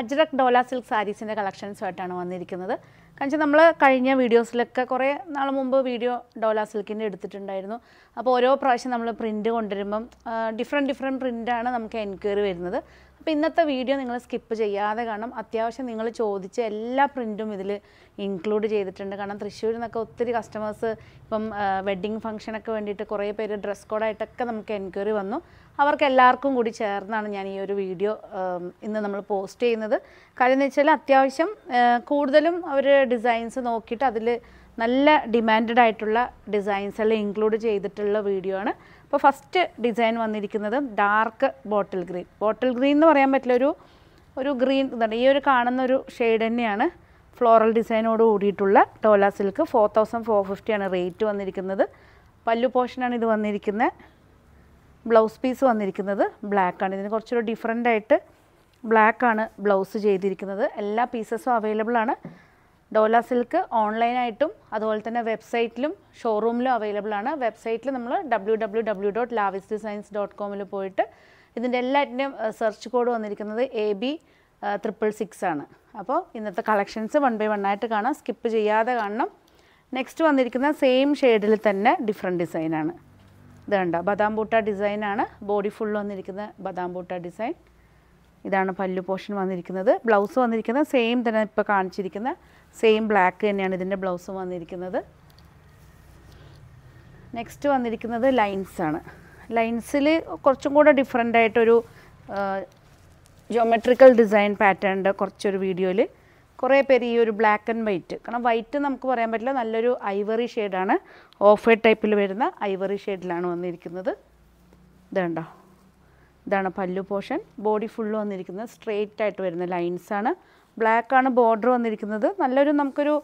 ajrak ഡോല silk സാരീസിൻ്റെ കളക്ഷൻസുമായിട്ടാണ് വന്നിരിക്കുന്നത് കാരണം നമ്മൾ കഴിഞ്ഞ വീഡിയോസിലൊക്കെ കുറേ നാൾ മുമ്പ് വീഡിയോ ഡോല സിൽക്കിൻ്റെ എടുത്തിട്ടുണ്ടായിരുന്നു അപ്പോൾ ഓരോ പ്രാവശ്യം നമ്മൾ പ്രിൻറ്റ് കൊണ്ടുവരുമ്പം ഡിഫറെൻറ്റ് ഡിഫറെൻറ്റ് പ്രിൻ്റാണ് നമുക്ക് എൻക്വയറി വരുന്നത് അപ്പം ഇന്നത്തെ വീഡിയോ നിങ്ങൾ സ്കിപ്പ് ചെയ്യാതെ കാരണം അത്യാവശ്യം നിങ്ങൾ ചോദിച്ച എല്ലാ പ്രിൻറ്റും ഇതിൽ ഇൻക്ലൂഡ് ചെയ്തിട്ടുണ്ട് കാരണം തൃശ്ശൂരിൽ നിന്നൊക്കെ ഒത്തിരി കസ്റ്റമേഴ്സ് ഇപ്പം വെഡ്ഡിങ് ഫംഗ്ഷനൊക്കെ വേണ്ടിയിട്ട് കുറേ പേര് ഡ്രസ് കോഡായിട്ടൊക്കെ നമുക്ക് എൻക്വയറി വന്നു അവർക്ക് എല്ലാവർക്കും കൂടി ചേർന്നാണ് ഞാൻ ഈ ഒരു വീഡിയോ ഇന്ന് നമ്മൾ പോസ്റ്റ് ചെയ്യുന്നത് കാര്യം എന്ന് വെച്ചാൽ അത്യാവശ്യം കൂടുതലും അവർ ഡിസൈൻസ് നോക്കിയിട്ട് അതിൽ നല്ല ഡിമാൻഡഡ് ആയിട്ടുള്ള ഡിസൈൻസ് എല്ലാം ഇൻക്ലൂഡ് ചെയ്തിട്ടുള്ള വീഡിയോ ആണ് അപ്പോൾ ഫസ്റ്റ് ഡിസൈൻ വന്നിരിക്കുന്നത് dark bottle green bottle green എന്ന് പറയാൻ പറ്റില്ല ഒരു ഒരു ഗ്രീൻ ഇതാണ് ഈ ഒരു കാണുന്ന ഒരു ഷെയ്ഡ് തന്നെയാണ് ഫ്ലോറൽ ഡിസൈനോട് കൂടിയിട്ടുള്ള ടോല സിൽക്ക് ഫോർ തൗസൻഡ് ഫോർ ഫിഫ്റ്റിയാണ് റേറ്റ് വന്നിരിക്കുന്നത് പല്ലു പോർഷനാണ് ഇത് വന്നിരിക്കുന്നത് ബ്ലൗസ് പീസ് വന്നിരിക്കുന്നത് ബ്ലാക്കാണ് ഇതിന് കുറച്ചൊരു ഡിഫറെൻ്റ് ആയിട്ട് ബ്ലാക്കാണ് ബ്ലൗസ് ചെയ്തിരിക്കുന്നത് എല്ലാ പീസസും അവൈലബിൾ ആണ് ഡോല സിൽക്ക് ഓൺലൈനായിട്ടും അതുപോലെ തന്നെ വെബ്സൈറ്റിലും ഷോറൂമിലും അവൈലബിൾ ആണ് വെബ്സൈറ്റിൽ നമ്മൾ W W W dot Lavis designs dot കോമിൽ പോയിട്ട് ഇതിൻ്റെ എല്ലാറ്റിൻ്റെയും സെർച്ച് കോഡ് വന്നിരിക്കുന്നത് എ ബി ത്രിപ്പിൾ സിക്സ് ആണ് അപ്പോൾ ഇന്നത്തെ കളക്ഷൻസ് വൺ ബൈ വൺ ആയിട്ട് കാണാം സ്കിപ്പ് ചെയ്യാതെ കാണണം നെക്സ്റ്റ് വന്നിരിക്കുന്ന സെയിം ഷെയ്ഡിൽ തന്നെ ഡിഫറെൻറ്റ് ഡിസൈനാണ് ഇത് കണ്ട ബദാം ബൂട്ട ഡിസൈനാണ് ബോഡി ഫുൾ വന്നിരിക്കുന്ന ബദാം ബൂട്ട ഡിസൈൻ ഇതാണ് പല്ലു പോർഷൻ വന്നിരിക്കുന്നത് ബ്ലൗസ് വന്നിരിക്കുന്നത് സെയിം തന്നെ ഇപ്പോൾ കാണിച്ചിരിക്കുന്ന സെയിം ബ്ലാക്ക് തന്നെയാണ് ഇതിൻ്റെ ബ്ലൗസ് വന്നിരിക്കുന്നത് നെക്സ്റ്റ് വന്നിരിക്കുന്നത് ലൈൻസ് ആണ് ലൈൻസിൽ കുറച്ചും കൂടെ ഡിഫറെൻ്റ് ആയിട്ടൊരു ജോമെട്രിക്കൽ ഡിസൈൻ പാറ്റേണിൻ്റെ കുറച്ചൊരു വീഡിയോയിൽ കുറേ പേര് ഈ ഒരു ബ്ലാക്ക് ആൻഡ് വൈറ്റ് കാരണം വൈറ്റ് നമുക്ക് പറയാൻ പറ്റില്ല നല്ലൊരു ഐവറി ഷെയ്ഡാണ് ഓഫ് വൈറ്റ് ടൈപ്പിൽ വരുന്ന ഐവറി ഷെയ്ഡിലാണ് വന്നിരിക്കുന്നത് ഇതുണ്ടോ ഇതാണ് പല്ലു പോർഷൻ ബോഡി ഫുള്ള് വന്നിരിക്കുന്നത് സ്ട്രെയിറ്റ് ആയിട്ട് വരുന്ന ലൈൻസാണ് ബ്ലാക്കാണ് ബോർഡർ വന്നിരിക്കുന്നത് നല്ലൊരു നമുക്കൊരു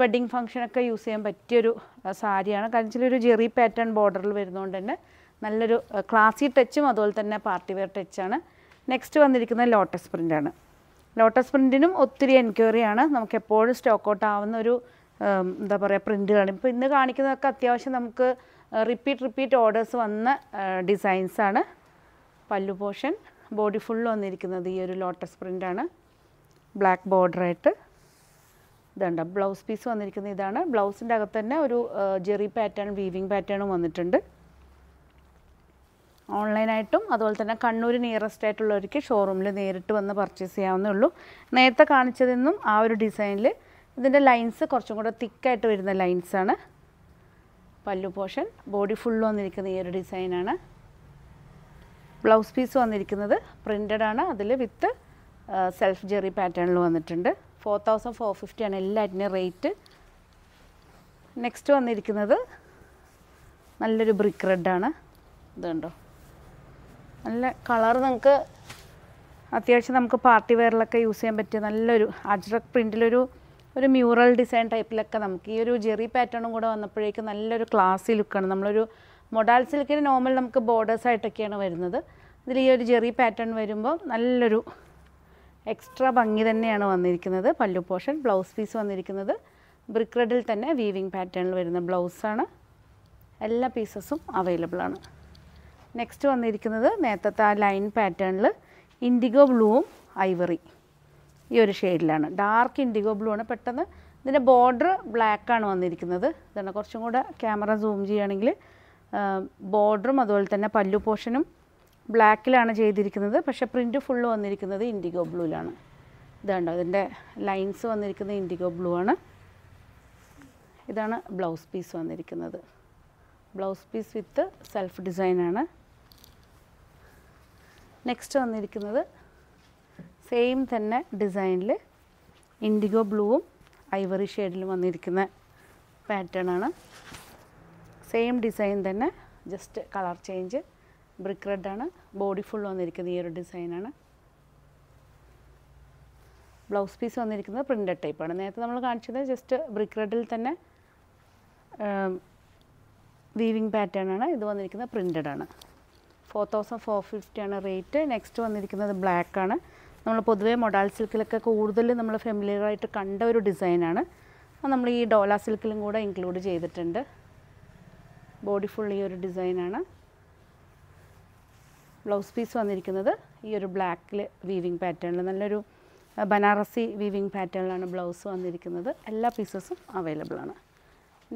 വെഡ്ഡിങ് ഫംഗ്ഷനൊക്കെ യൂസ് ചെയ്യാൻ പറ്റിയൊരു സാരിയാണ് കാരണം വെച്ചാൽ ഒരു ജെറി പാറ്റേൺ ബോർഡറിൽ വരുന്നതുകൊണ്ട് തന്നെ നല്ലൊരു ക്ലാസി ടച്ചും അതുപോലെ തന്നെ പാർട്ടി വെയർ ടച്ചാണ് നെക്സ്റ്റ് വന്നിരിക്കുന്നത് ലോട്ടസ് പ്രിൻ്റാണ് ലോട്ടസ് പ്രിൻറ്റിനും ഒത്തിരി എൻക്വയറിയാണ് നമുക്ക് എപ്പോഴും സ്റ്റോക്ക് ഔട്ട് ആവുന്ന ഒരു എന്താ പറയുക പ്രിൻറ്റുകളാണ് ഇപ്പോൾ ഇന്ന് കാണിക്കുന്നതൊക്കെ അത്യാവശ്യം നമുക്ക് റിപ്പീറ്റ് റിപ്പീറ്റ് ഓർഡേഴ്സ് വന്ന ഡിസൈൻസാണ് പല്ലു പോഷൻ ബോഡി ഫുള്ള് വന്നിരിക്കുന്നത് ഈ ഒരു ലോട്ടസ് പ്രിൻ്റാണ് ബ്ലാക്ക് ബോർഡറായിട്ട് ഇതുണ്ട് ബ്ലൗസ് പീസ് വന്നിരിക്കുന്നത് ഇതാണ് ബ്ലൗസിൻ്റെ അകത്ത് തന്നെ ഒരു ജെറി പാറ്റേൺ വീവിങ് പാറ്റേണും വന്നിട്ടുണ്ട് ഓൺലൈനായിട്ടും അതുപോലെ തന്നെ കണ്ണൂർ നിയറസ്റ്റ് ആയിട്ടുള്ളവർക്ക് ഷോറൂമിൽ നേരിട്ട് വന്ന് പർച്ചേസ് ചെയ്യാവുന്നേ ഉള്ളൂ നേരത്തെ കാണിച്ചതിൽ നിന്നും ആ ഒരു ഡിസൈനിൽ ഇതിൻ്റെ ലൈൻസ് കുറച്ചും കൂടെ തിക്കായിട്ട് വരുന്ന ലൈൻസാണ് പല്ലു പോഷൻ ബോഡി ഫുള്ള് വന്നിരിക്കുന്ന ഈ ഒരു ഡിസൈനാണ് ബ്ലൗസ് പീസ് വന്നിരിക്കുന്നത് പ്രിൻറ്റഡ് ആണ് അതിൽ വിത്ത് സെൽഫ് ജെറി പാറ്റേണിൽ വന്നിട്ടുണ്ട് ഫോർ തൗസൻഡ് ഫോർ ഫിഫ്റ്റി ആണ് എല്ലാറ്റിൻ്റെയും റേറ്റ് നെക്സ്റ്റ് വന്നിരിക്കുന്നത് നല്ലൊരു ബ്രിക്ക് റെഡാണ് ഇതുണ്ടോ നല്ല കളർ നമുക്ക് അത്യാവശ്യം നമുക്ക് പാർട്ടി വെയറിലൊക്കെ യൂസ് ചെയ്യാൻ പറ്റിയ നല്ലൊരു അജ്രക് പ്രിൻറ്റിലൊരു ഒരു മ്യൂറൽ ഡിസൈൻ ടൈപ്പിലൊക്കെ നമുക്ക് ഈ ഒരു ജെറി പാറ്റേണും കൂടെ വന്നപ്പോഴേക്കും നല്ലൊരു ക്ലാസ്സി ലുക്കാണ് നമ്മളൊരു മൊഡാൽ സിൽക്കിന് നോർമൽ നമുക്ക് ബോർഡേഴ്സ് ആയിട്ടൊക്കെയാണ് വരുന്നത് ഇതിൽ ഈ ഒരു ജെറി പാറ്റേൺ വരുമ്പോൾ നല്ലൊരു എക്സ്ട്രാ ഭംഗി തന്നെയാണ് വന്നിരിക്കുന്നത് പല്ലു പോർഷൻ ബ്ലൗസ് പീസ് വന്നിരിക്കുന്നത് ബ്രിക്ക് റെഡിൽ തന്നെ വീവിങ് പാറ്റേണിൽ വരുന്ന ബ്ലൗസാണ് എല്ലാ പീസസും അവൈലബിൾ ആണ് നെക്സ്റ്റ് വന്നിരിക്കുന്നത് നേരത്തെ ആ ലൈൻ പാറ്റേണിൽ ഇൻഡിഗോ ബ്ലൂവും ഐവറി ഈ ഒരു ഷെയ്ഡിലാണ് ഡാർക്ക് ഇൻഡിഗോ ബ്ലൂ ആണ് പെട്ടെന്ന് ഇതിൻ്റെ ബോർഡർ ബ്ലാക്കാണ് വന്നിരിക്കുന്നത് ഇതാണ് കുറച്ചും കൂടെ ക്യാമറ സൂം ചെയ്യുകയാണെങ്കിൽ ബോർഡറും അതുപോലെ തന്നെ പല്ലു പോർഷനും ബ്ലാക്കിലാണ് ചെയ്തിരിക്കുന്നത് പക്ഷെ പ്രിൻ്റ് ഫുള്ള് വന്നിരിക്കുന്നത് ഇൻഡിഗോ ബ്ലൂയിലാണ് ഇതാണ്ടോ ഇതിൻ്റെ ലൈൻസ് വന്നിരിക്കുന്നത് ഇൻഡിഗോ ബ്ലൂ ആണ് ഇതാണ് ബ്ലൗസ് പീസ് വന്നിരിക്കുന്നത് ബ്ലൗസ് പീസ് വിത്ത് സെൽഫ് ഡിസൈനാണ് നെക്സ്റ്റ് വന്നിരിക്കുന്നത് സെയിം തന്നെ ഡിസൈനിൽ ഇൻഡിഗോ ബ്ലൂവും ഐവറി ഷെയ്ഡിലും വന്നിരിക്കുന്ന പാറ്റേൺ ആണ് സെയിം ഡിസൈൻ തന്നെ ജസ്റ്റ് കളർ ചേഞ്ച് ബ്രിക്ക് റെഡാണ് ബോഡി ഫുൾ വന്നിരിക്കുന്നത് ഈ ഒരു ഡിസൈനാണ് ബ്ലൗസ് പീസ് വന്നിരിക്കുന്നത് പ്രിൻ്റഡ് ടൈപ്പാണ് നേരത്തെ നമ്മൾ കാണിച്ചത് ജസ്റ്റ് ബ്രിക്ക് റെഡിൽ തന്നെ വീവിങ് പാറ്റേൺ ആണ് ഇത് വന്നിരിക്കുന്നത് പ്രിൻ്റഡ് ആണ് ഫോർ തൗസൻഡ് ഫോർ ഫിഫ്റ്റി ആണ് റേറ്റ് നെക്സ്റ്റ് വന്നിരിക്കുന്നത് ബ്ലാക്ക് ആണ് നമ്മൾ പൊതുവേ മൊഡാൽ സിൽക്കിലൊക്കെ കൂടുതൽ നമ്മൾ ഫെമിലിയറായിട്ട് കണ്ട ഒരു ഡിസൈനാണ് നമ്മൾ ഈ ഡോല സിൽക്കിലും കൂടെ ഇൻക്ലൂഡ് ചെയ്തിട്ടുണ്ട് ബോഡി ഫുൾ ഈ ഒരു ഡിസൈനാണ് ബ്ലൗസ് പീസ് വന്നിരിക്കുന്നത് ഈ ഒരു ബ്ലാക്കിൽ വീവിങ് പാറ്റേണിൽ നല്ലൊരു ബനാറസി വീവിങ് പാറ്റേണിലാണ് ബ്ലൗസ് വന്നിരിക്കുന്നത് എല്ലാ പീസസും അവൈലബിൾ ആണ്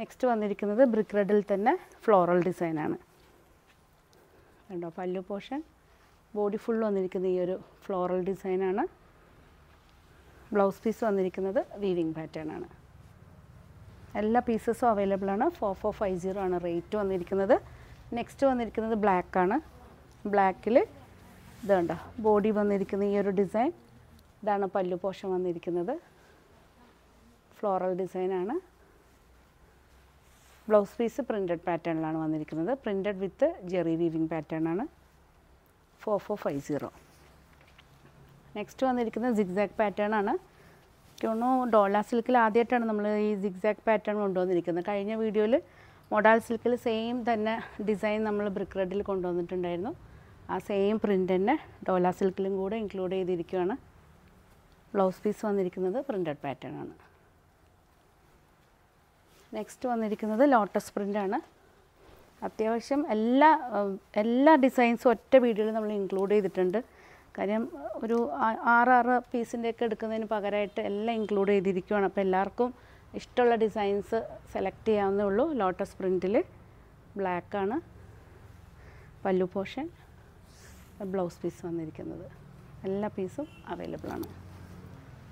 നെക്സ്റ്റ് വന്നിരിക്കുന്നത് ബ്രിക്ക് റെഡിൽ തന്നെ ഫ്ലോറൽ ഡിസൈനാണ് കണ്ടോ പല്ലു പോർഷൻ ബോഡി ഫുൾ വന്നിരിക്കുന്ന ഈ ഒരു ഫ്ലോറൽ ഡിസൈനാണ് ബ്ലൗസ് പീസ് വന്നിരിക്കുന്നത് വീവിങ് പാറ്റേൺ ആണ് എല്ലാ പീസസും അവൈലബിൾ ആണ് ഫോർ ഫോർ ഫൈവ് സീറോ ആണ് റേറ്റ് വന്നിരിക്കുന്നത് നെക്സ്റ്റ് വന്നിരിക്കുന്നത് ബ്ലാക്ക് ആണ് ബ്ലാക്കിൽ ഇതുണ്ട ബോഡി വന്നിരിക്കുന്ന ഈ ഒരു ഡിസൈൻ ഇതാണ് പല്ലു പോഷൻ വന്നിരിക്കുന്നത് ഫ്ലോറൽ ഡിസൈനാണ് ബ്ലൗസ് പീസ് പ്രിൻറ്റഡ് പാറ്റേണിലാണ് വന്നിരിക്കുന്നത് printed with zari weaving pattern ആണ് four four five zero next വന്നിരിക്കുന്നത് സിഗ്സാഗ് പാറ്റേൺ ആണ് എനിക്ക് തോന്നുന്നു ഡോള സിൽക്കിൽ ആദ്യമായിട്ടാണ് നമ്മൾ ഈ സിഗ്സാഗ് പാറ്റേൺ കൊണ്ടുവന്നിരിക്കുന്നത് കഴിഞ്ഞ വീഡിയോയിൽ മൊഡാൽ സിൽക്കിൽ സെയിം തന്നെ ഡിസൈൻ നമ്മൾ ബ്രിക്ക് റെഡിൽ കൊണ്ടുവന്നിട്ടുണ്ടായിരുന്നു ആ സെയിം പ്രിൻ്റ് തന്നെ ഡോല സിൽക്കിലും കൂടെ ഇൻക്ലൂഡ് ചെയ്തിരിക്കുകയാണ് ബ്ലൗസ് പീസ് വന്നിരിക്കുന്നത് പ്രിൻറ്റഡ് പാറ്റേൺ ആണ് നെക്സ്റ്റ് വന്നിരിക്കുന്നത് ലോട്ടസ് പ്രിൻ്റാണ് അത്യാവശ്യം എല്ലാ എല്ലാ ഡിസൈൻസും ഒറ്റ വീഡിയോയിൽ നമ്മൾ ഇൻക്ലൂഡ് ചെയ്തിട്ടുണ്ട് കാര്യം ഒരു ആറാറ് പീസിൻ്റെയൊക്കെ എടുക്കുന്നതിന് പകരമായിട്ട് എല്ലാം ഇൻക്ലൂഡ് ചെയ്തിരിക്കുകയാണ് അപ്പോൾ എല്ലാവർക്കും ഇഷ്ടമുള്ള ഡിസൈൻസ് സെലക്ട് ചെയ്യാവുന്നേ ഉള്ളൂ ലോട്ടസ് പ്രിൻറ്റിൽ ബ്ലാക്കാണ് പല്ലു പോഷൻ ബ്ലൗസ് പീസ് വന്നിരിക്കുന്നത് എല്ലാ പീസും അവൈലബിൾ ആണ്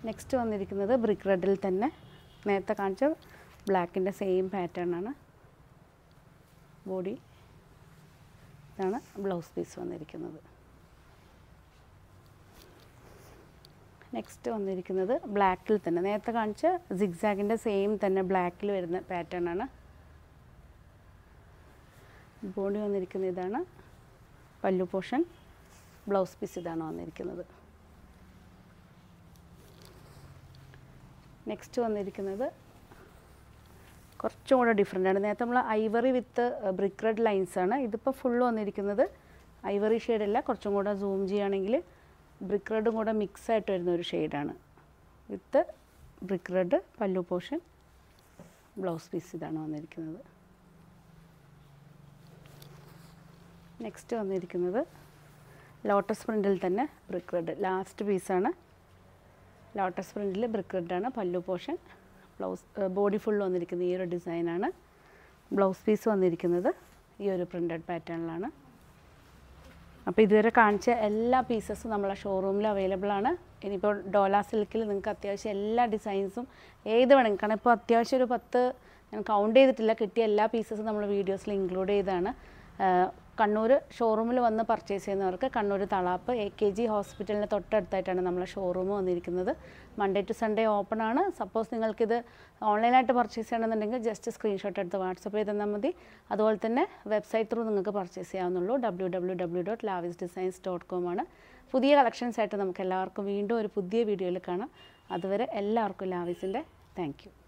നെക്സ്റ്റ് വന്നിരിക്കുന്നത് ബ്രിക്ക് റെഡിൽ തന്നെ നേരത്തെ കാണിച്ച ബ്ലാക്കിൻ്റെ സെയിം പാറ്റേൺ ആണ് ബോഡി ഇതാണ് ബ്ലൗസ് പീസ് വന്നിരിക്കുന്നത് നെക്സ്റ്റ് വന്നിരിക്കുന്നത് ബ്ലാക്കിൽ തന്നെ നേരത്തെ കാണിച്ച സിക്സാഗിൻ്റെ സെയിം തന്നെ ബ്ലാക്കിൽ വരുന്ന പാറ്റേൺ ആണ് ബോഡി വന്നിരിക്കുന്ന ഇതാണ് പല്ലു പോഷൻ ബ്ലൗസ് പീസ് ഇതാണ് വന്നിരിക്കുന്നത് നെക്സ്റ്റ് വന്നിരിക്കുന്നത് കുറച്ചും കൂടെ ഡിഫറെൻ്റ് ആണ് നേരത്തെ നമ്മൾ ivory with brick red lines ആണ് ഇതിപ്പോൾ ഫുള്ള് വന്നിരിക്കുന്നത് ഐവറി ഷെയ്ഡല്ല കുറച്ചും കൂടെ സൂം ചെയ്യുകയാണെങ്കിൽ ബ്രിക്ക് റെഡും കൂടെ മിക്സ് ആയിട്ട് വരുന്ന ഒരു ഷെയ്ഡാണ് with brick red pallu portion blouse piece ഇതാണ് വന്നിരിക്കുന്നത് നെക്സ്റ്റ് വന്നിരിക്കുന്നത് ലോട്ടസ് പ്രിൻറ്റിൽ തന്നെ ബ്രിക്ക് റെഡ് ലാസ്റ്റ് പീസാണ് ലോട്ടസ് പ്രിൻറ്റിൽ ബ്രിക്ക് റെഡാണ് pallu portion blouse body full വന്നിരിക്കുന്ന ഈ ഒരു ഡിസൈനാണ് ബ്ലൗസ് പീസ് വന്നിരിക്കുന്നത് ഈ ഒരു പ്രിൻറ്റഡ് പാറ്റേണിലാണ് അപ്പോൾ ഇതുവരെ കാണിച്ച എല്ലാ പീസസും നമ്മളെ ഷോറൂമിൽ അവൈലബിൾ ആണ് ഇനിയിപ്പോൾ ഡോല സിൽക്കിൽ നിങ്ങൾക്ക് അത്യാവശ്യം എല്ലാ ഡിസൈൻസും ഏത് വേണമെങ്കിൽ കാരണം ഇപ്പോൾ അത്യാവശ്യം ഒരു പത്ത് ഞാൻ കൗണ്ട് ചെയ്തിട്ടില്ല കിട്ടിയ എല്ലാ പീസസും നമ്മൾ വീഡിയോസിൽ ഇൻക്ലൂഡ് ചെയ്താണ് കണ്ണൂർ ഷോറൂമിൽ വന്ന് പർച്ചേസ് ചെയ്യുന്നവർക്ക് Kannur Thalap A K G ഹോസ്പിറ്റലിന് തൊട്ടടുത്തായിട്ടാണ് നമ്മളെ ഷോറൂം വന്നിരിക്കുന്നത് മൺഡേ ടു സൺഡേ ഓപ്പൺ ആണ് സപ്പോസ് നിങ്ങൾക്കിത് ഓൺലൈനായിട്ട് പർച്ചേസ് ചെയ്യണമെന്നുണ്ടെങ്കിൽ ജസ്റ്റ് സ്ക്രീൻഷോട്ട് എടുത്ത് വാട്സപ്പ് ചെയ്ത് തന്നാൽ മതി അതുപോലെ തന്നെ വെബ്സൈറ്റ് ത്രൂ നിങ്ങൾക്ക് പർച്ചേസ് ചെയ്യാവുന്നുള്ളൂ W W W dot Lavis designs dot com ആണ് പുതിയ കളക്ഷൻസ് ആയിട്ട് നമുക്ക് എല്ലാവർക്കും വീണ്ടും ഒരു പുതിയ വീഡിയോയിൽ കാണാം അതുവരെ എല്ലാവർക്കും ലാവിസിൻ്റെ താങ്ക്